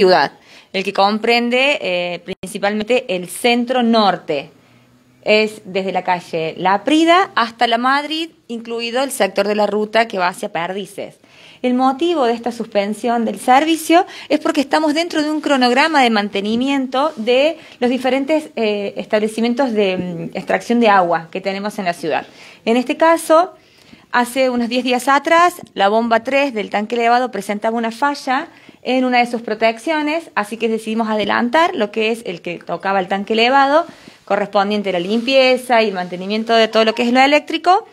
ciudad, el que comprende eh, principalmente el centro norte. Es desde la calle La Prida hasta la Madrid, incluido el sector de la ruta que va hacia Perdices. El motivo de esta suspensión del servicio es porque estamos dentro de un cronograma de mantenimiento de los diferentes eh, establecimientos de mm, extracción de agua que tenemos en la ciudad. En este caso, hace unos 10 días atrás, la bomba 3 del tanque elevado presentaba una falla en una de sus protecciones, así que decidimos adelantar lo que es el que tocaba el tanque elevado, correspondiente a la limpieza y mantenimiento de todo lo que es lo eléctrico.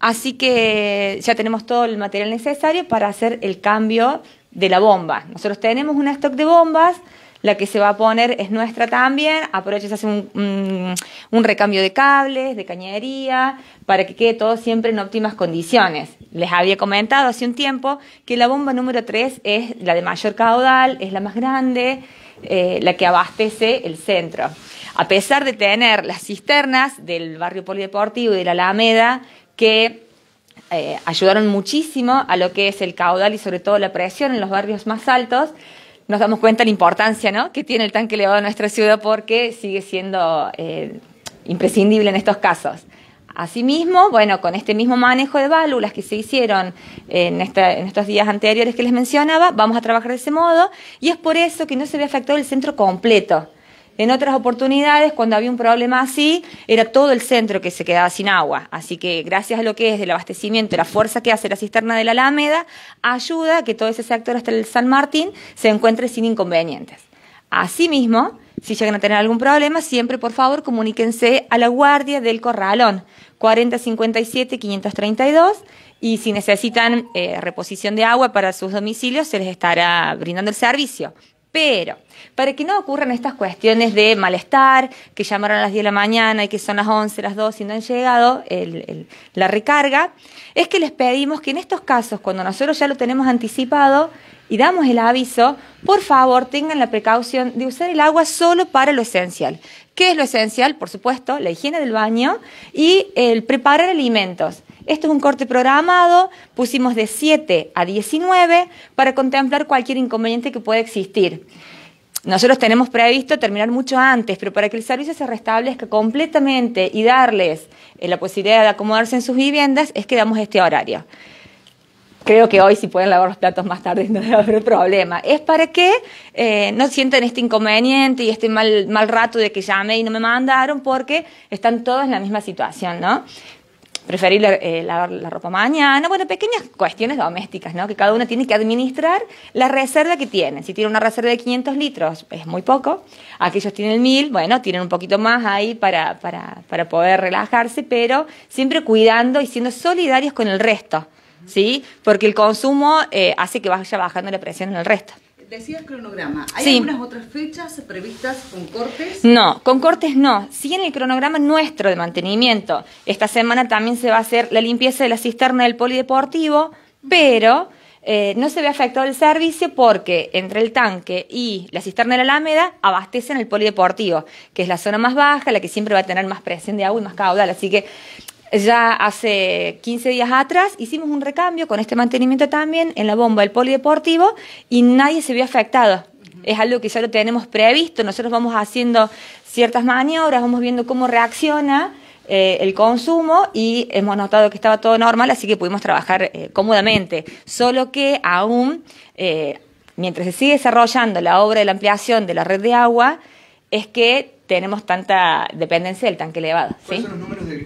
Así que ya tenemos todo el material necesario para hacer el cambio de la bomba. Nosotros tenemos un stock de bombas la que se va a poner es nuestra también. se hace un, recambio de cables, de cañería, para que quede todo siempre en óptimas condiciones. Les había comentado hace un tiempo que la bomba número 3 es la de mayor caudal, es la más grande, eh, la que abastece el centro. A pesar de tener las cisternas del barrio polideportivo y de la Alameda, que eh, ayudaron muchísimo a lo que es el caudal y sobre todo la presión en los barrios más altos, nos damos cuenta de la importancia que tiene el tanque elevado en nuestra ciudad porque sigue siendo eh, imprescindible en estos casos. Asimismo, bueno, con este mismo manejo de válvulas que se hicieron en, en, estos días anteriores que les mencionaba, vamos a trabajar de ese modo y es por eso que no se ve afectado el centro completo. En otras oportunidades, cuando había un problema así, era todo el centro que se quedaba sin agua. Así que gracias a lo que es del abastecimiento, la fuerza que hace la cisterna de la Alameda, ayuda a que todo ese sector hasta el San Martín se encuentre sin inconvenientes. Asimismo, si llegan a tener algún problema, siempre por favor comuníquense a la guardia del corralón 4057-532 y si necesitan eh, reposición de agua para sus domicilios, se les estará brindando el servicio. Pero para que no ocurran estas cuestiones de malestar, que llamaron a las 10 de la mañana y que son las 11, las 2 y no han llegado la recarga, es que les pedimos que en estos casos, cuando nosotros ya lo tenemos anticipado y damos el aviso, por favor tengan la precaución de usar el agua solo para lo esencial. ¿Qué es lo esencial? Por supuesto, la higiene del baño y el preparar alimentos. Este es un corte programado, pusimos de 7 a 19 para contemplar cualquier inconveniente que pueda existir. Nosotros tenemos previsto terminar mucho antes, pero para que el servicio se restablezca completamente y darles eh, la posibilidad de acomodarse en sus viviendas, es que damos este horario. Creo que hoy si pueden lavar los platos más tarde no a haber problema. Es para que eh, no sientan este inconveniente y este mal, mal rato de que llamé y no me mandaron porque están todos en la misma situación, ¿no? preferir eh, lavar la ropa mañana, bueno, pequeñas cuestiones domésticas, ¿no? Que cada uno tiene que administrar la reserva que tiene. Si tiene una reserva de 500 litros, es muy poco. Aquellos tienen 1000, bueno, tienen un poquito más ahí para, para, para poder relajarse, pero siempre cuidando y siendo solidarios con el resto, ¿sí? Porque el consumo eh, hace que vaya bajando la presión en el resto. Decías cronograma. ¿Hay algunas otras fechas previstas con cortes? No, con cortes no. Sigue en el cronograma nuestro de mantenimiento. Esta semana también se va a hacer la limpieza de la cisterna del polideportivo, pero eh, no se ve afectado el servicio porque entre el tanque y la cisterna de la Alameda abastecen el polideportivo, que es la zona más baja, la que siempre va a tener más presión de agua y más caudal. Así que ya hace 15 días atrás hicimos un recambio con este mantenimiento también en la bomba del polideportivo y nadie se vio afectado. Es algo que ya lo tenemos previsto, nosotros vamos haciendo ciertas maniobras, vamos viendo cómo reacciona eh, el consumo y hemos notado que estaba todo normal, así que pudimos trabajar eh, cómodamente. Solo que aún, eh, mientras se sigue desarrollando la obra de la ampliación de la red de agua, es que tenemos tanta dependencia del tanque elevado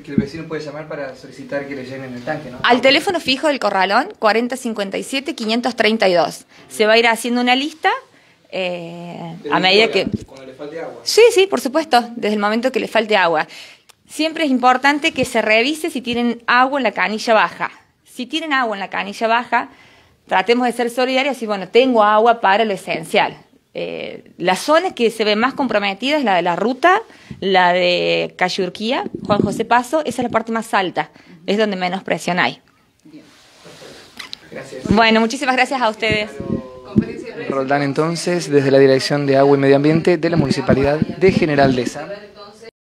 que, el vecino puede llamar para solicitar que le llenen el tanque, ¿no? Al teléfono fijo del corralón, 4057-532. Se va a ir haciendo una lista eh, a medida que... Cuando le falte agua. Sí, sí, por supuesto, desde el momento que le falte agua. Siempre es importante que se revise si tienen agua en la canilla baja. Si tienen agua en la canilla baja, tratemos de ser solidarios y, bueno, tengo agua para lo esencial. Eh, las zonas que se ven más comprometidas, la de la ruta, la de Calle Juan José Paso, esa es la parte más alta, es donde menos presión hay. Gracias. Bueno, muchísimas gracias a ustedes. Roldán entonces, desde la Dirección de Agua y Medio Ambiente de la Municipalidad de General Deza.